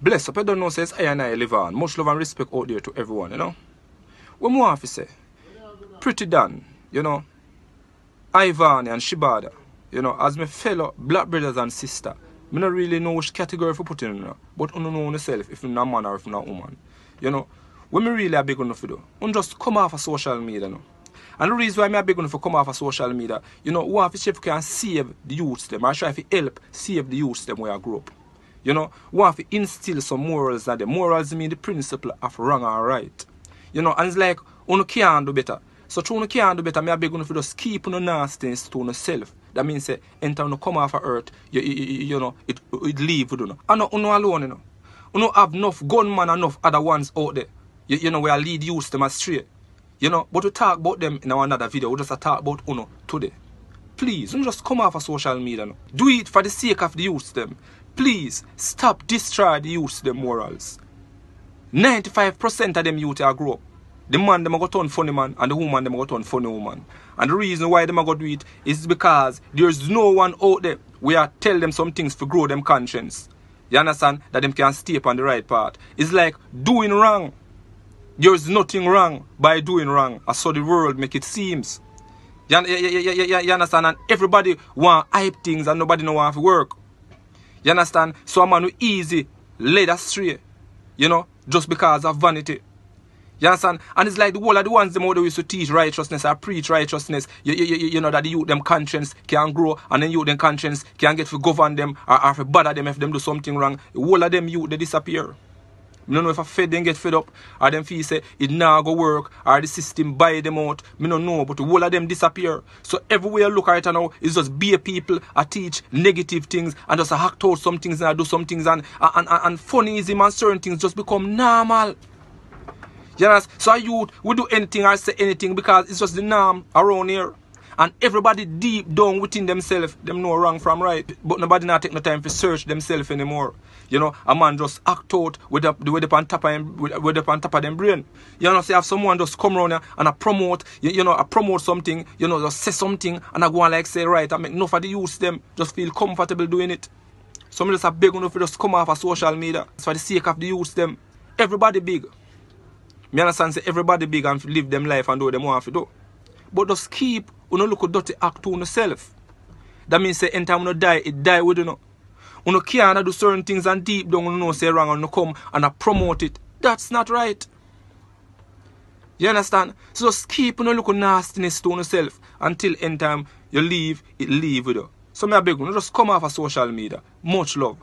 Bless up, I don't know, says I and I live on. Much love and respect out there to everyone, you know. What more have to say? Pretty done, you know. Ivan and Shibada, you know, as my fellow black brothers and sister, we don't really know which category for putting, in, you know, but I don't know myself if I'm not a man or if I'm not a woman. You know, when I really are big enough to do, I just come off of social media, you know. And the reason why I'm big enough for come off of social media, you know, what if you can save the youths them, I try to help save the youths them where I grew up. You know, we have to instill some morals that the morals mean the principle of wrong and right. You know, and it's like, you can do better. So true, you can do better. Me I beg you to just keep your nastiness to yourself. That means, say, enter you come off of earth, you, you, you, you know, it, it leave you. Know. And you know, alone, you know. You have enough gunmen, enough other ones out there. You, you know, where I lead you to them astray. You know, but we talk about them in our another video. We just talk about Uno today. Please, don't just come off of social media. No. Do it for the sake of the youth them. Please stop destroying the youths the morals. 95% of them youth are grow up. The man them a go turn funny man and the woman them a go turn funny woman. And the reason why them a go do it is because there's no one out there we tell them some things to grow them conscience. You understand? That them can stay on the right path. It's like doing wrong. There's nothing wrong by doing wrong. I saw the world make it seems. You, you, you, you, understand? And everybody want hype things and nobody know how to work. You understand? So a man who easy led astray, you know, just because of vanity. You understand? And it's like the whole of the ones them who used to teach righteousness or preach righteousness, you, you, you, you know, that the youth them conscience can grow and then youth them conscience can get to govern them or, or to bother them if them do something wrong. The whole of them youth, they disappear. Me don't know if I fed them get fed up or them feel say it now go work or the system buy them out. Me don't know, but the whole of them disappear. So everywhere I look at it now is just be a people I teach negative things and just hack out some things and I do some things and and, and, and funnyism and certain things just become normal. You know, so I youth we do anything I say anything because it's just the norm around here. And everybody deep down within themselves, them know wrong from right. But nobody not take no time to search themselves anymore. You know, a man just act out with the with the on top of him, with, the on top of them brain. You know, say have someone just come around and I promote, you, you, know, I promote something, you know, just say something and I go and like say right, I make enough of the use them, just feel comfortable doing it. Some just are big enough to just come off of social media. for the sake of the use them. Everybody big. Me understand say everybody big and live them life and do what they want to do. But just keep uno look dirty act to oneself. That means say anytime uno die, it die with uno. Uno can't do certain things and deep down not know say wrong and uno come and I promote it. That's not right. You understand? So just keep uno look nastiness to yourself until time. you leave, it leave with you. So me I beg you, just come off of social media. Much love.